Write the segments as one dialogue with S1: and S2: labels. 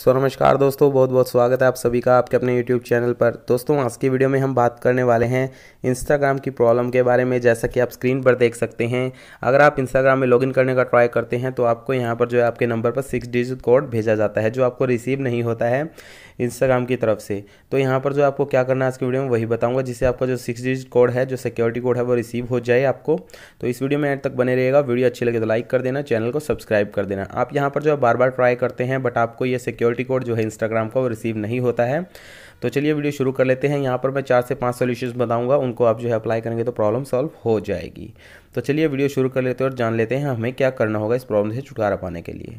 S1: सो नमस्कार दोस्तों बहुत बहुत स्वागत है आप सभी का आपके अपने YouTube चैनल पर दोस्तों आज की वीडियो में हम बात करने वाले हैं Instagram की प्रॉब्लम के बारे में जैसा कि आप स्क्रीन पर देख सकते हैं अगर आप Instagram में लॉगिन करने का ट्राई करते हैं तो आपको यहाँ पर जो है आपके नंबर पर सिक्स डिजिट कोड भेजा जाता है जो आपको रिसीव नहीं होता है इंस्टाग्राम की तरफ से तो यहाँ पर जो आपको क्या करना है आज की वीडियो में वही बताऊँगा जिससे आपका जो सिक्स डिजिट कोड है जो सिक्योरिटी कोड है वो रिसीव हो जाए आपको तो इस वीडियो में एंड तक बने रहेगा वीडियो अच्छी लगे तो लाइक कर देना चैनल को सब्सक्राइब कर देना आप यहाँ पर जो बार बार ट्राई करते हैं बट आपको ये सिक्योर सिक्योरिटी कोड जो है इंस्टाग्राम का वो रिसीव नहीं होता है तो चलिए वीडियो शुरू कर लेते हैं यहाँ पर मैं चार से पाँच सोल्यूशन बताऊँगा उनको आप जो है अप्लाई करेंगे तो प्रॉब्लम सॉल्व हो जाएगी तो चलिए वीडियो शुरू कर लेते हैं और जान लेते हैं हमें क्या करना होगा इस प्रॉब्लम से छुटकारा पाने के लिए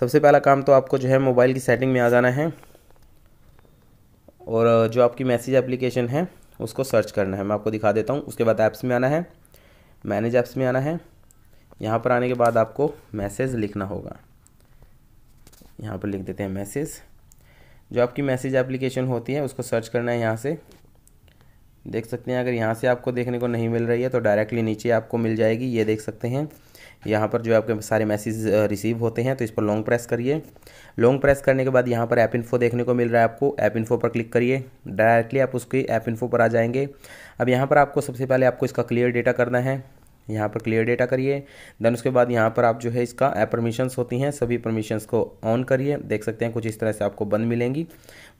S1: सबसे पहला काम तो आपको जो है मोबाइल की सेटिंग में आ जाना है और जो आपकी मैसेज एप्लीकेशन है उसको सर्च करना है मैं आपको दिखा देता हूँ उसके बाद ऐप्स में आना है मैनेज ऐप्स में आना है यहाँ पर आने के बाद आपको मैसेज लिखना होगा यहाँ पर लिख देते हैं मैसेज जो आपकी मैसेज एप्लीकेशन होती है उसको सर्च करना है यहाँ से देख सकते हैं अगर यहाँ से आपको देखने को नहीं मिल रही है तो डायरेक्टली नीचे आपको मिल जाएगी ये देख सकते हैं यहाँ पर जो आपके सारे मैसेज रिसीव होते हैं तो इस पर लॉन्ग प्रेस करिए लॉन्ग प्रेस करने के बाद यहाँ पर ऐप इन्फो देखने को मिल रहा है आपको ऐप इन्फो पर क्लिक करिए डायरेक्टली आप उसकी ऐप इन्फो पर आ जाएंगे अब यहाँ पर आपको सबसे पहले आपको इसका क्लियर डेटा करना है यहाँ पर क्लियर डेटा करिए देन उसके बाद यहाँ पर आप जो है इसका परमिशंस होती हैं सभी परमिशंस को ऑन करिए देख सकते हैं कुछ इस तरह से आपको बंद मिलेंगी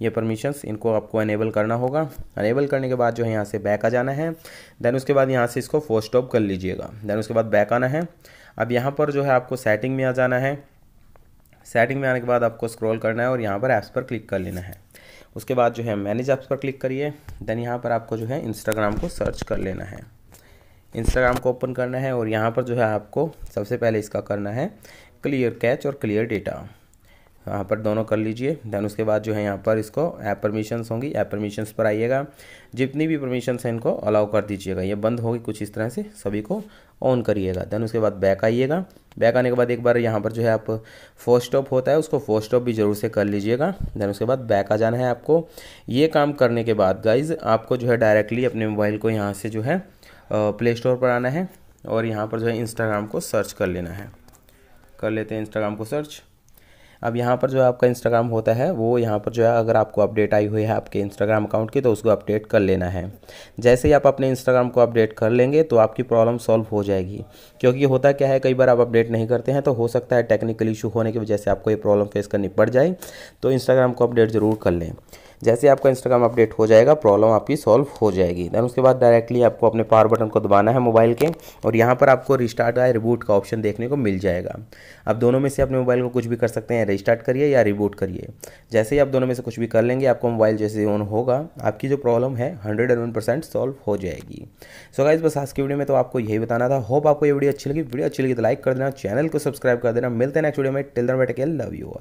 S1: ये परमिशंस इनको आपको अनेबल करना होगा अनेबल करने के बाद जो है यहाँ से बैक आ जाना है देन उसके बाद यहाँ से इसको फोर स्टॉप कर लीजिएगा देन उसके बाद बैक आना है अब यहाँ पर जो है आपको सेटिंग में आ जाना है सेटिंग में आने के बाद आपको स्क्रॉल करना है और यहाँ पर ऐप्स पर क्लिक कर लेना है उसके बाद जो है मैनेज ऐप्स पर क्लिक करिए देन यहाँ पर आपको जो है इंस्टाग्राम को सर्च कर लेना है इंस्टाग्राम को ओपन करना है और यहाँ पर जो है आपको सबसे पहले इसका करना है क्लियर कैच और क्लियर डेटा यहाँ पर दोनों कर लीजिए देन उसके बाद जो है यहाँ पर इसको ऐप परमिशंस होंगी ऐप परमिशंस पर आइएगा जितनी भी परमिशंस हैं इनको अलाउ कर दीजिएगा ये बंद होगी कुछ इस तरह से सभी को ऑन करिएगा देन उसके बाद बैक आइएगा बैक आने के बाद एक बार यहाँ पर जो है आप फोर्स स्टॉप होता है उसको फोर्स स्टॉप भी ज़रूर से कर लीजिएगा देन उसके बाद बैक आ जाना है आपको ये काम करने के बाद गाइज आपको जो है डायरेक्टली अपने मोबाइल को यहाँ से जो है प्ले स्टोर पर आना है और यहाँ पर जो है इंस्टाग्राम को सर्च कर लेना है कर लेते हैं इंस्टाग्राम को सर्च अब यहाँ पर जो है आपका इंस्टाग्राम होता है वो यहाँ पर जो है अगर आपको अपडेट आई हुई है आपके इंस्टाग्राम अकाउंट की तो उसको अपडेट कर लेना है जैसे ही आप अपने इंस्टाग्राम को अपडेट कर लेंगे तो आपकी प्रॉब्लम सॉल्व हो जाएगी क्योंकि होता क्या है कई बार आप अपडेट नहीं करते हैं तो हो सकता है टेक्निकल इशू होने की वजह से आपको ये प्रॉब्लम फेस करनी पड़ जाए तो इंस्टाग्राम को अपडेट ज़रूर कर लें जैसे आपका इंस्टाग्राम अपडेट हो जाएगा प्रॉब्लम आपकी सॉल्व हो जाएगी दैन उसके बाद डायरेक्टली आपको अपने पावर बटन को दबाना है मोबाइल के और यहाँ पर आपको रिस्टार्ट या रिबूट का ऑप्शन देखने को मिल जाएगा आप दोनों में से अपने मोबाइल को कुछ भी कर सकते हैं रिस्टार्ट करिए या रिबूट करिए जैसे ही आप दोनों में से कुछ भी कर लेंगे आपको मोबाइल जैसे ऑन होगा आपकी जो प्रॉब्लम है hundred and one percent solve हो जाएगी सो गाइज बस आज की वीडियो में तो आपको यही बताना था होप आपको ये वीडियो अच्छी लगी वीडियो अच्छी लगी तो लाइक कर देना चैनल को सब्सक्राइब कर देना मिलते हैं नेक्स्ट वीडियो में टिल दर बैठे लव यू